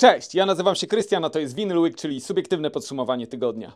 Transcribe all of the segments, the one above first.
Cześć, ja nazywam się Krystian, a to jest Week, czyli subiektywne podsumowanie tygodnia.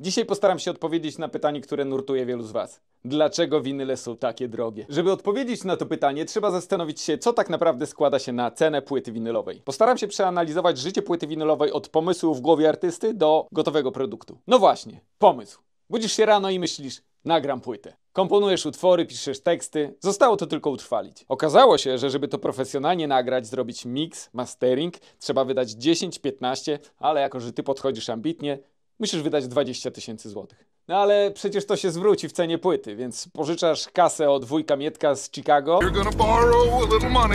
Dzisiaj postaram się odpowiedzieć na pytanie, które nurtuje wielu z Was. Dlaczego winyle są takie drogie? Żeby odpowiedzieć na to pytanie, trzeba zastanowić się, co tak naprawdę składa się na cenę płyty winylowej. Postaram się przeanalizować życie płyty winylowej od pomysłu w głowie artysty do gotowego produktu. No właśnie, pomysł. Budzisz się rano i myślisz, nagram płytę. Komponujesz utwory, piszesz teksty, zostało to tylko utrwalić. Okazało się, że żeby to profesjonalnie nagrać, zrobić mix, mastering, trzeba wydać 10-15, ale jako, że ty podchodzisz ambitnie, musisz wydać 20 tysięcy złotych. No ale przecież to się zwróci w cenie płyty, więc pożyczasz kasę od wujka Mietka z Chicago.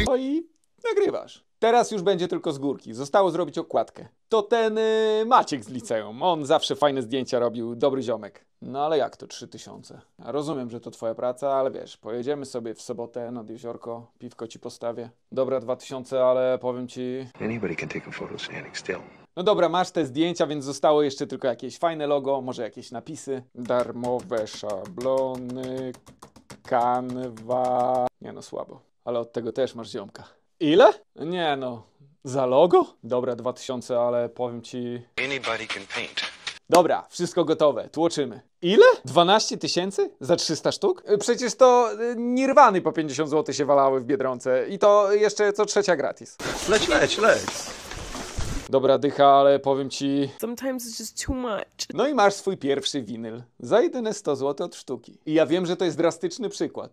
No i nagrywasz. Teraz już będzie tylko z górki. Zostało zrobić okładkę. To ten y, Maciek z liceum. On zawsze fajne zdjęcia robił, dobry ziomek. No ale jak to 3000? Rozumiem, że to twoja praca, ale wiesz, pojedziemy sobie w sobotę nad jeziorko, piwko ci postawię. Dobra, 2000, ale powiem ci... Anybody can take a photo standing still. No dobra, masz te zdjęcia, więc zostało jeszcze tylko jakieś fajne logo, może jakieś napisy. Darmowe szablony, kanwa... Nie no, słabo. Ale od tego też masz ziomka. Ile? Nie no. Za logo? Dobra, 2000, ale powiem ci... Anybody can paint. Dobra, wszystko gotowe, tłoczymy. Ile? 12 tysięcy? Za 300 sztuk? Y, przecież to nierwany nirwany po 50 zł się walały w Biedronce i to jeszcze co trzecia gratis. Leć, leć, leć. Dobra dycha, ale powiem ci... Sometimes it's just too much. No i masz swój pierwszy winyl. Za jedyne 100 zł od sztuki. I ja wiem, że to jest drastyczny przykład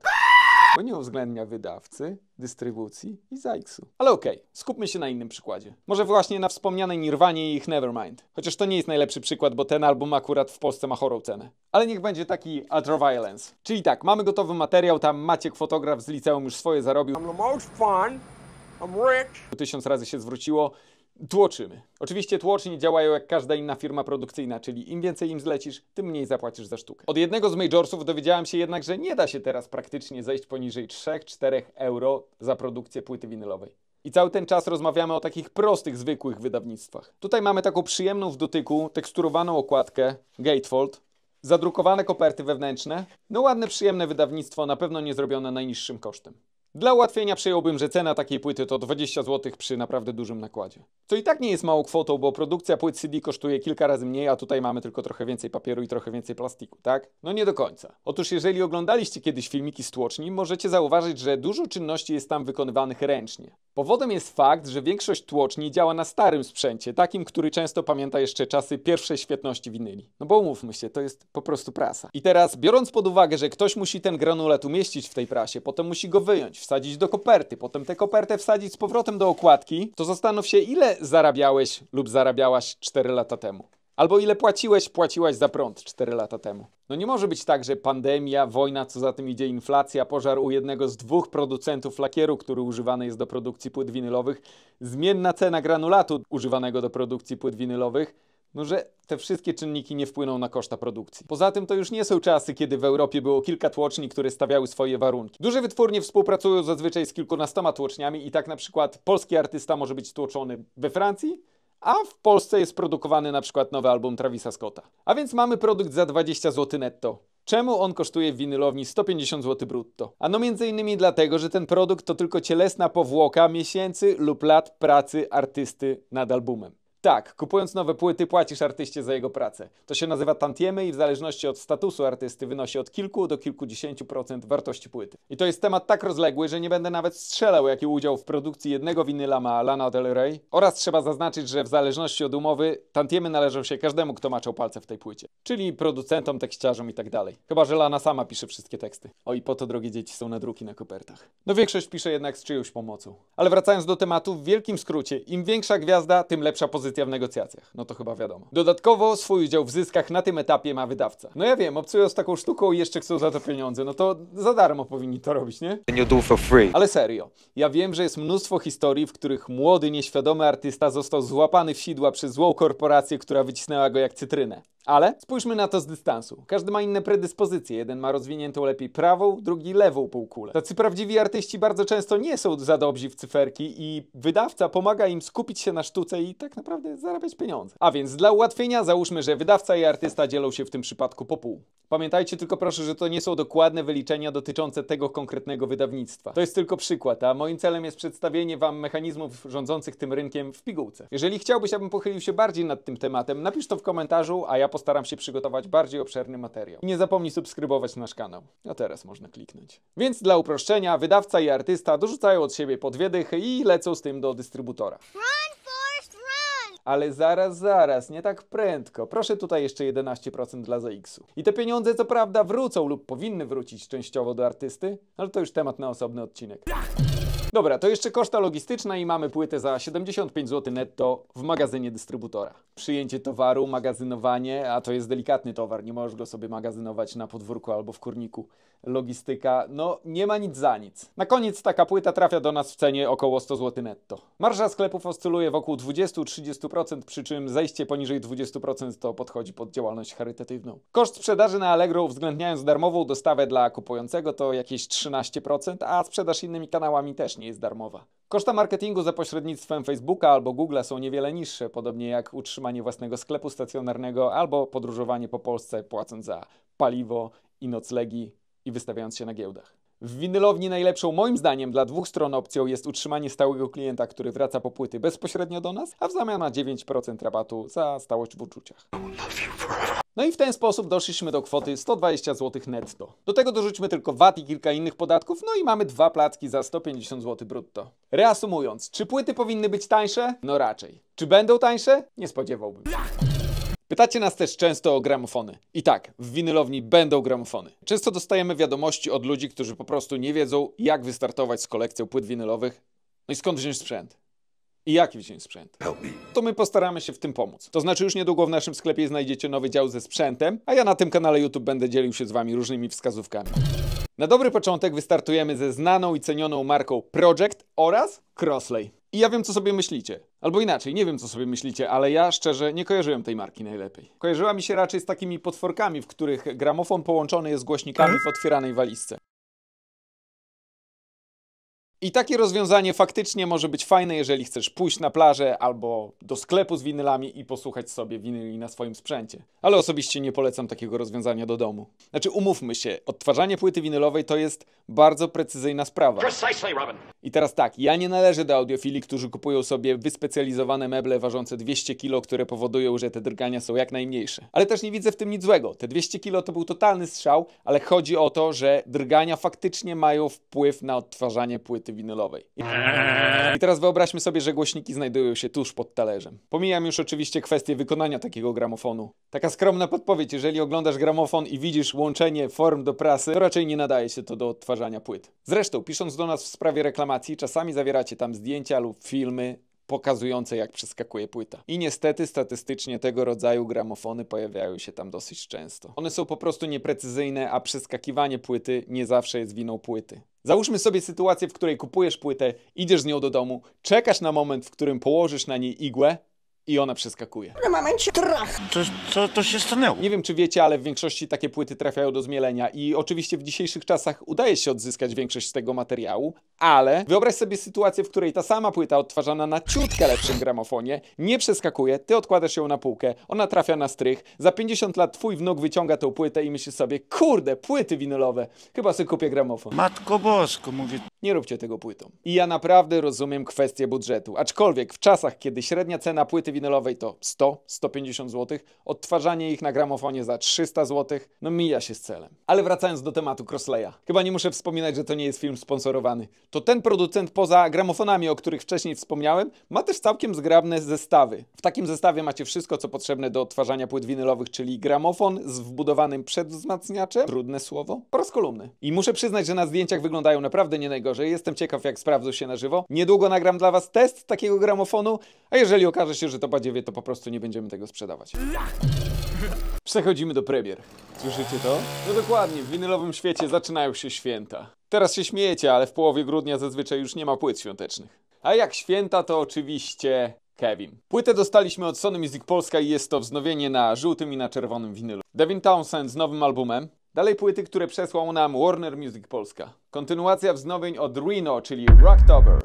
bo nie uwzględnia wydawcy, dystrybucji i Zajksu. Ale okej, okay, skupmy się na innym przykładzie. Może właśnie na wspomnianej Nirwanie i ich Nevermind. Chociaż to nie jest najlepszy przykład, bo ten album akurat w Polsce ma chorą cenę. Ale niech będzie taki Ultraviolence. Czyli tak, mamy gotowy materiał, tam Maciek fotograf z liceum już swoje zarobił. I'm the most fun. I'm rich. Tysiąc razy się zwróciło Tłoczymy. Oczywiście tłocznie działają jak każda inna firma produkcyjna, czyli im więcej im zlecisz, tym mniej zapłacisz za sztukę. Od jednego z majorsów dowiedziałem się jednak, że nie da się teraz praktycznie zejść poniżej 3-4 euro za produkcję płyty winylowej. I cały ten czas rozmawiamy o takich prostych, zwykłych wydawnictwach. Tutaj mamy taką przyjemną w dotyku, teksturowaną okładkę Gatefold, zadrukowane koperty wewnętrzne. No ładne, przyjemne wydawnictwo, na pewno nie zrobione najniższym kosztem. Dla ułatwienia przyjąłbym, że cena takiej płyty to 20 zł przy naprawdę dużym nakładzie. Co i tak nie jest małą kwotą, bo produkcja płyt CD kosztuje kilka razy mniej, a tutaj mamy tylko trochę więcej papieru i trochę więcej plastiku, tak? No nie do końca. Otóż jeżeli oglądaliście kiedyś filmiki z tłoczni, możecie zauważyć, że dużo czynności jest tam wykonywanych ręcznie. Powodem jest fakt, że większość tłoczni działa na starym sprzęcie, takim, który często pamięta jeszcze czasy pierwszej świetności winyli. No bo umówmy się, to jest po prostu prasa. I teraz, biorąc pod uwagę, że ktoś musi ten granulat umieścić w tej prasie, potem musi go wyjąć, wsadzić do koperty, potem tę kopertę wsadzić z powrotem do okładki, to zastanów się, ile zarabiałeś lub zarabiałaś 4 lata temu. Albo ile płaciłeś, płaciłaś za prąd 4 lata temu. No nie może być tak, że pandemia, wojna, co za tym idzie inflacja, pożar u jednego z dwóch producentów lakieru, który używany jest do produkcji płyt winylowych, zmienna cena granulatu używanego do produkcji płyt winylowych, no że te wszystkie czynniki nie wpłyną na koszta produkcji. Poza tym to już nie są czasy, kiedy w Europie było kilka tłoczni, które stawiały swoje warunki. Duże wytwórnie współpracują zazwyczaj z kilkunastoma tłoczniami i tak na przykład polski artysta może być tłoczony we Francji, a w Polsce jest produkowany na przykład nowy album Travisa Scotta. A więc mamy produkt za 20 zł netto. Czemu on kosztuje w winylowni 150 zł brutto? Ano między innymi dlatego, że ten produkt to tylko cielesna powłoka miesięcy lub lat pracy artysty nad albumem. Tak, kupując nowe płyty płacisz artyście za jego pracę. To się nazywa tantiemy i w zależności od statusu artysty wynosi od kilku do kilkudziesięciu procent wartości płyty. I to jest temat tak rozległy, że nie będę nawet strzelał, jaki udział w produkcji jednego winyla ma Lana Del Rey. Oraz trzeba zaznaczyć, że w zależności od umowy tantiemy należą się każdemu, kto maczał palce w tej płycie. Czyli producentom, tekściarzom i tak dalej. Chyba, że Lana sama pisze wszystkie teksty. O i po to, drogie dzieci, są na druki na kopertach. No większość pisze jednak z czyjąś pomocą. Ale wracając do tematu, w wielkim skrócie, im większa gwiazda, tym lepsza pozycja pozycja w negocjacjach. No to chyba wiadomo. Dodatkowo swój udział w zyskach na tym etapie ma wydawca. No ja wiem, obcują z taką sztuką i jeszcze chcą za to pieniądze. No to za darmo powinni to robić, nie? And you do for free. Ale serio. Ja wiem, że jest mnóstwo historii, w których młody, nieświadomy artysta został złapany w sidła przez złą korporację, która wycisnęła go jak cytrynę. Ale spójrzmy na to z dystansu. Każdy ma inne predyspozycje. Jeden ma rozwiniętą lepiej prawą, drugi lewą półkulę. Tacy prawdziwi artyści bardzo często nie są za dobrzy w cyferki i wydawca pomaga im skupić się na sztuce i tak naprawdę zarabiać pieniądze. A więc dla ułatwienia załóżmy, że wydawca i artysta dzielą się w tym przypadku po pół. Pamiętajcie tylko proszę, że to nie są dokładne wyliczenia dotyczące tego konkretnego wydawnictwa. To jest tylko przykład, a moim celem jest przedstawienie Wam mechanizmów rządzących tym rynkiem w pigułce. Jeżeli chciałbyś, abym pochylił się bardziej nad tym tematem, napisz to w komentarzu, a ja postaram się przygotować bardziej obszerny materiał. nie zapomnij subskrybować nasz kanał. A teraz można kliknąć. Więc dla uproszczenia, wydawca i artysta dorzucają od siebie po dwie dychy i lecą z tym do dystrybutora. Ale zaraz, zaraz, nie tak prędko. Proszę tutaj jeszcze 11% dla ZX-u. I te pieniądze co prawda wrócą lub powinny wrócić częściowo do artysty, ale to już temat na osobny odcinek. Dobra, to jeszcze koszta logistyczna i mamy płytę za 75 zł netto w magazynie dystrybutora. Przyjęcie towaru, magazynowanie, a to jest delikatny towar, nie możesz go sobie magazynować na podwórku albo w kurniku logistyka, no nie ma nic za nic. Na koniec taka płyta trafia do nas w cenie około 100 zł netto. Marża sklepów oscyluje wokół 20-30%, przy czym zejście poniżej 20% to podchodzi pod działalność charytatywną. Koszt sprzedaży na Allegro uwzględniając darmową dostawę dla kupującego to jakieś 13%, a sprzedaż innymi kanałami też nie jest darmowa. Koszta marketingu za pośrednictwem Facebooka albo Googlea są niewiele niższe, podobnie jak utrzymanie własnego sklepu stacjonarnego albo podróżowanie po Polsce płacąc za paliwo i noclegi i wystawiając się na giełdach. W winylowni najlepszą moim zdaniem dla dwóch stron opcją jest utrzymanie stałego klienta, który wraca po płyty bezpośrednio do nas, a w zamian 9% rabatu za stałość w uczuciach. No i w ten sposób doszliśmy do kwoty 120 zł netto. Do tego dorzućmy tylko VAT i kilka innych podatków, no i mamy dwa placki za 150 zł brutto. Reasumując, czy płyty powinny być tańsze? No raczej. Czy będą tańsze? Nie spodziewałbym. Pytacie nas też często o gramofony. I tak, w winylowni będą gramofony. Często dostajemy wiadomości od ludzi, którzy po prostu nie wiedzą, jak wystartować z kolekcją płyt winylowych. No i skąd wziąć sprzęt? I jaki wziąć sprzęt? To my postaramy się w tym pomóc. To znaczy już niedługo w naszym sklepie znajdziecie nowy dział ze sprzętem, a ja na tym kanale YouTube będę dzielił się z wami różnymi wskazówkami. Na dobry początek wystartujemy ze znaną i cenioną marką Project oraz Crossley. I ja wiem, co sobie myślicie. Albo inaczej, nie wiem co sobie myślicie, ale ja szczerze nie kojarzyłem tej marki najlepiej. Kojarzyła mi się raczej z takimi potworkami, w których gramofon połączony jest z głośnikami w otwieranej walizce. I takie rozwiązanie faktycznie może być fajne, jeżeli chcesz pójść na plażę albo do sklepu z winylami i posłuchać sobie winyli na swoim sprzęcie. Ale osobiście nie polecam takiego rozwiązania do domu. Znaczy, umówmy się, odtwarzanie płyty winylowej to jest bardzo precyzyjna sprawa. I teraz tak, ja nie należę do audiofili, którzy kupują sobie wyspecjalizowane meble ważące 200 kg, które powodują, że te drgania są jak najmniejsze. Ale też nie widzę w tym nic złego. Te 200 kg to był totalny strzał, ale chodzi o to, że drgania faktycznie mają wpływ na odtwarzanie płyty płyty winylowej. Eee. I teraz wyobraźmy sobie, że głośniki znajdują się tuż pod talerzem. Pomijam już oczywiście kwestię wykonania takiego gramofonu. Taka skromna podpowiedź, jeżeli oglądasz gramofon i widzisz łączenie form do prasy, to raczej nie nadaje się to do odtwarzania płyt. Zresztą, pisząc do nas w sprawie reklamacji, czasami zawieracie tam zdjęcia lub filmy pokazujące jak przeskakuje płyta. I niestety statystycznie tego rodzaju gramofony pojawiają się tam dosyć często. One są po prostu nieprecyzyjne, a przeskakiwanie płyty nie zawsze jest winą płyty. Załóżmy sobie sytuację, w której kupujesz płytę, idziesz z nią do domu, czekasz na moment, w którym położysz na niej igłę, i ona przeskakuje. W tym momencie co To, to, to się stanęło. Nie wiem, czy wiecie, ale w większości takie płyty trafiają do zmielenia i oczywiście w dzisiejszych czasach udaje się odzyskać większość z tego materiału, ale wyobraź sobie sytuację, w której ta sama płyta odtwarzana na ciutkę lepszym gramofonie nie przeskakuje, ty odkładasz ją na półkę, ona trafia na strych, za 50 lat twój wnuk wyciąga tą płytę i myśli sobie, kurde, płyty winylowe, chyba sobie kupię gramofon. Matko bosko, mówię. Nie róbcie tego płytą. I ja naprawdę rozumiem kwestię budżetu, aczkolwiek w czasach, kiedy średnia cena płyty winylowej to 100-150 zł, odtwarzanie ich na gramofonie za 300 zł, no mija się z celem. Ale wracając do tematu Crossleya. Chyba nie muszę wspominać, że to nie jest film sponsorowany. To ten producent poza gramofonami, o których wcześniej wspomniałem, ma też całkiem zgrabne zestawy. W takim zestawie macie wszystko, co potrzebne do odtwarzania płyt winylowych, czyli gramofon z wbudowanym przedwzmacniaczem, trudne słowo, oraz kolumny. I muszę przyznać, że na zdjęciach wyglądają naprawdę nie najgorzej. Jestem ciekaw, jak sprawdzą się na żywo. Niedługo nagram dla Was test takiego gramofonu, a jeżeli okaże się, że to to to po prostu nie będziemy tego sprzedawać. Przechodzimy do premier. Słyszycie to? No dokładnie, w winylowym świecie zaczynają się święta. Teraz się śmiejecie, ale w połowie grudnia zazwyczaj już nie ma płyt świątecznych. A jak święta, to oczywiście Kevin. Płytę dostaliśmy od Sony Music Polska i jest to wznowienie na żółtym i na czerwonym winylu. Devin Townsend z nowym albumem. Dalej płyty, które przesłał nam Warner Music Polska. Kontynuacja wznowień od Reno, czyli Rocktober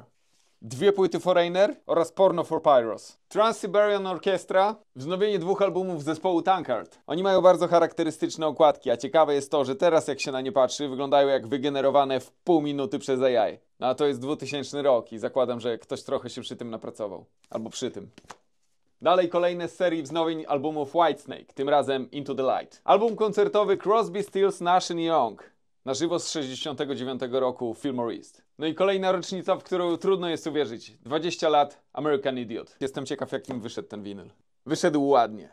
dwie płyty Foreigner oraz Porno for Pyros. Trans-Siberian Orchestra, wznowienie dwóch albumów zespołu Tankard. Oni mają bardzo charakterystyczne okładki, a ciekawe jest to, że teraz jak się na nie patrzy, wyglądają jak wygenerowane w pół minuty przez AI. No a to jest 2000 rok i zakładam, że ktoś trochę się przy tym napracował. Albo przy tym. Dalej kolejne z serii wznowień albumów Whitesnake, tym razem Into the Light. Album koncertowy Crosby, Stills, Nash Young na żywo z 69 roku Fillmore East. No i kolejna rocznica, w którą trudno jest uwierzyć. 20 lat American Idiot. Jestem ciekaw, jakim wyszedł ten winyl. Wyszedł ładnie.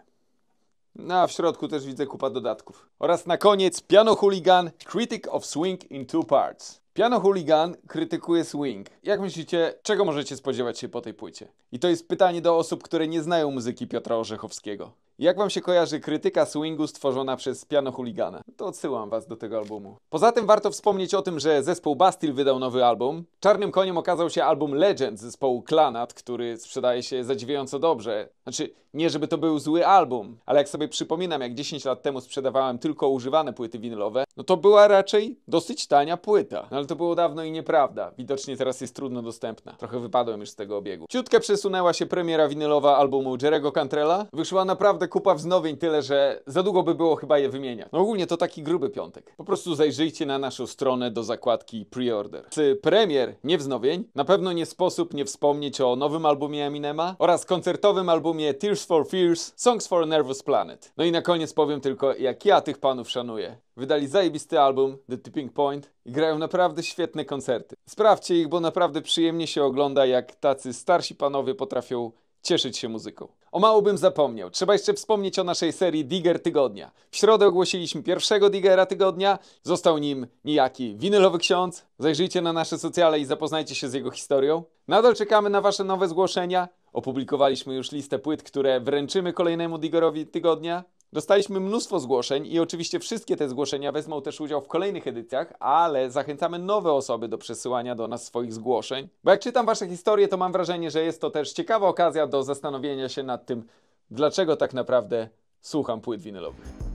No a w środku też widzę kupa dodatków. Oraz na koniec Piano Hooligan Critic of Swing in Two Parts. Piano Hooligan krytykuje swing. Jak myślicie, czego możecie spodziewać się po tej płycie? I to jest pytanie do osób, które nie znają muzyki Piotra Orzechowskiego. Jak wam się kojarzy krytyka swingu stworzona przez pianochuligana? To odsyłam was do tego albumu. Poza tym warto wspomnieć o tym, że zespół Bastille wydał nowy album. Czarnym koniem okazał się album Legend zespołu Klanat, który sprzedaje się zadziwiająco dobrze. Znaczy, nie żeby to był zły album, ale jak sobie przypominam, jak 10 lat temu sprzedawałem tylko używane płyty winylowe, no to była raczej dosyć tania płyta. No ale to było dawno i nieprawda. Widocznie teraz jest trudno dostępna. Trochę wypadłem już z tego obiegu. Ciutkę przesunęła się premiera winylowa albumu Jerego Cantrella. Wyszła naprawdę kupa wznowień, tyle że za długo by było chyba je wymieniać. No ogólnie to taki gruby piątek. Po prostu zajrzyjcie na naszą stronę do zakładki pre-order. Z premier nie wznowień na pewno nie sposób nie wspomnieć o nowym albumie Eminema oraz koncertowym albumie Tears for Fears, Songs for a Nervous Planet. No i na koniec powiem tylko, jak ja tych panów szanuję. Wydali zajebisty album The Tipping Point i grają naprawdę świetne koncerty. Sprawdźcie ich, bo naprawdę przyjemnie się ogląda, jak tacy starsi panowie potrafią cieszyć się muzyką. O mało bym zapomniał, trzeba jeszcze wspomnieć o naszej serii Digger Tygodnia. W środę ogłosiliśmy pierwszego Diggera Tygodnia, został nim niejaki winylowy ksiądz. Zajrzyjcie na nasze socjale i zapoznajcie się z jego historią. Nadal czekamy na wasze nowe zgłoszenia. Opublikowaliśmy już listę płyt, które wręczymy kolejnemu Diggerowi Tygodnia. Dostaliśmy mnóstwo zgłoszeń i oczywiście wszystkie te zgłoszenia wezmą też udział w kolejnych edycjach, ale zachęcamy nowe osoby do przesyłania do nas swoich zgłoszeń. Bo jak czytam Wasze historie, to mam wrażenie, że jest to też ciekawa okazja do zastanowienia się nad tym, dlaczego tak naprawdę słucham płyt winylowych.